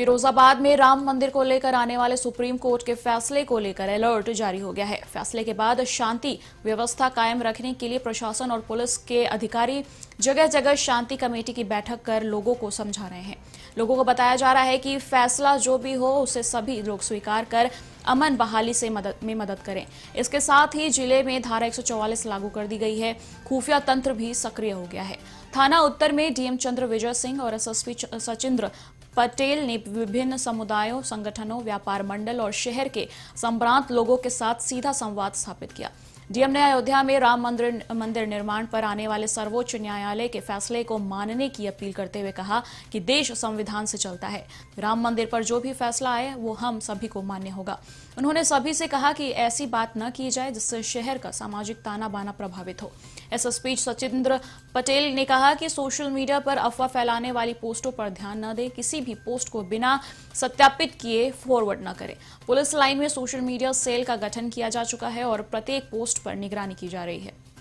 फिरोजाबाद में राम मंदिर को लेकर आने वाले सुप्रीम कोर्ट के फैसले को लेकर अलर्ट जारी हो गया है फैसले के बाद शांति व्यवस्था कायम रखने के लिए प्रशासन और पुलिस के अधिकारी जगह जगह शांति कमेटी की बैठक कर लोगों को समझा रहे हैं लोगों को बताया जा रहा है कि फैसला जो भी हो उसे सभी लोग स्वीकार कर अमन बहाली से मदद में मदद करें इसके साथ ही जिले में धारा 144 लागू कर दी गई है खुफिया तंत्र भी सक्रिय हो गया है थाना उत्तर में डीएम चंद्र विजय सिंह और एसएसपी सचिंद्र पटेल ने विभिन्न समुदायों संगठनों व्यापार मंडल और शहर के संभ्रांत लोगों के साथ सीधा संवाद स्थापित किया डीएम ने अयोध्या में राम मंदिर मंदिर निर्माण पर आने वाले सर्वोच्च न्यायालय के फैसले को मानने की अपील करते हुए कहा कि देश संविधान से चलता है राम मंदिर पर जो भी फैसला आए वो हम सभी को मान्य होगा उन्होंने सभी से कहा कि ऐसी बात न की जाए जिससे शहर का सामाजिक ताना बाना प्रभावित हो एसएसपी सचिंद्र पटेल ने कहा कि सोशल मीडिया पर अफवाह फैलाने वाली पोस्टों पर ध्यान न दें किसी भी पोस्ट को बिना सत्यापित किए फॉरवर्ड न करें पुलिस लाइन में सोशल मीडिया सेल का गठन किया जा चुका है और प्रत्येक पोस्ट पर निगरानी की जा रही है